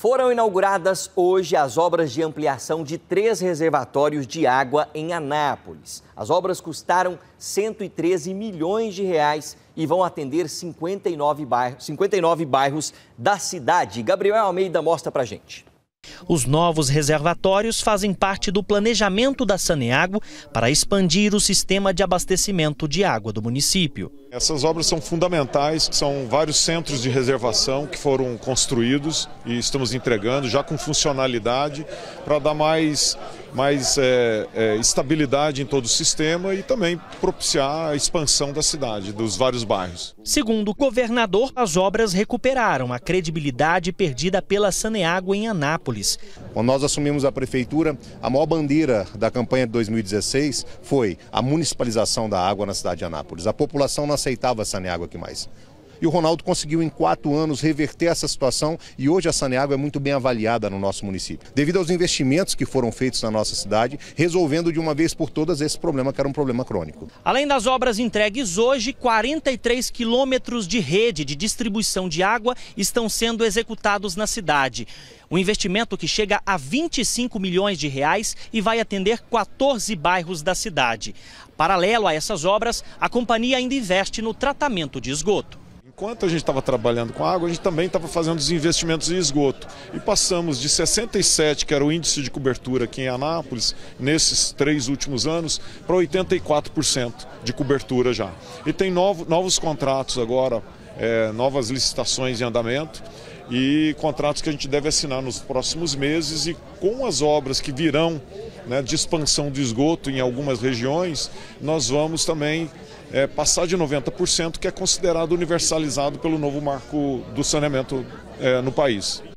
Foram inauguradas hoje as obras de ampliação de três reservatórios de água em Anápolis. As obras custaram 113 milhões de reais e vão atender 59 bairros, 59 bairros da cidade. Gabriel Almeida mostra pra gente. Os novos reservatórios fazem parte do planejamento da Saneago para expandir o sistema de abastecimento de água do município. Essas obras são fundamentais, são vários centros de reservação que foram construídos e estamos entregando já com funcionalidade para dar mais, mais é, é, estabilidade em todo o sistema e também propiciar a expansão da cidade, dos vários bairros. Segundo o governador, as obras recuperaram a credibilidade perdida pela Saneágua em Anápolis. Quando nós assumimos a prefeitura, a maior bandeira da campanha de 2016 foi a municipalização da água na cidade de Anápolis. A população na aceitava água aqui mais. E o Ronaldo conseguiu, em quatro anos, reverter essa situação e hoje a Saneágua é muito bem avaliada no nosso município. Devido aos investimentos que foram feitos na nossa cidade, resolvendo de uma vez por todas esse problema que era um problema crônico. Além das obras entregues hoje, 43 quilômetros de rede de distribuição de água estão sendo executados na cidade. Um investimento que chega a 25 milhões de reais e vai atender 14 bairros da cidade. Paralelo a essas obras, a companhia ainda investe no tratamento de esgoto. Enquanto a gente estava trabalhando com água, a gente também estava fazendo os investimentos em esgoto. E passamos de 67, que era o índice de cobertura aqui em Anápolis, nesses três últimos anos, para 84% de cobertura já. E tem novos, novos contratos agora, é, novas licitações em andamento e contratos que a gente deve assinar nos próximos meses e com as obras que virão né, de expansão do esgoto em algumas regiões, nós vamos também é, passar de 90%, que é considerado universalizado pelo novo marco do saneamento é, no país.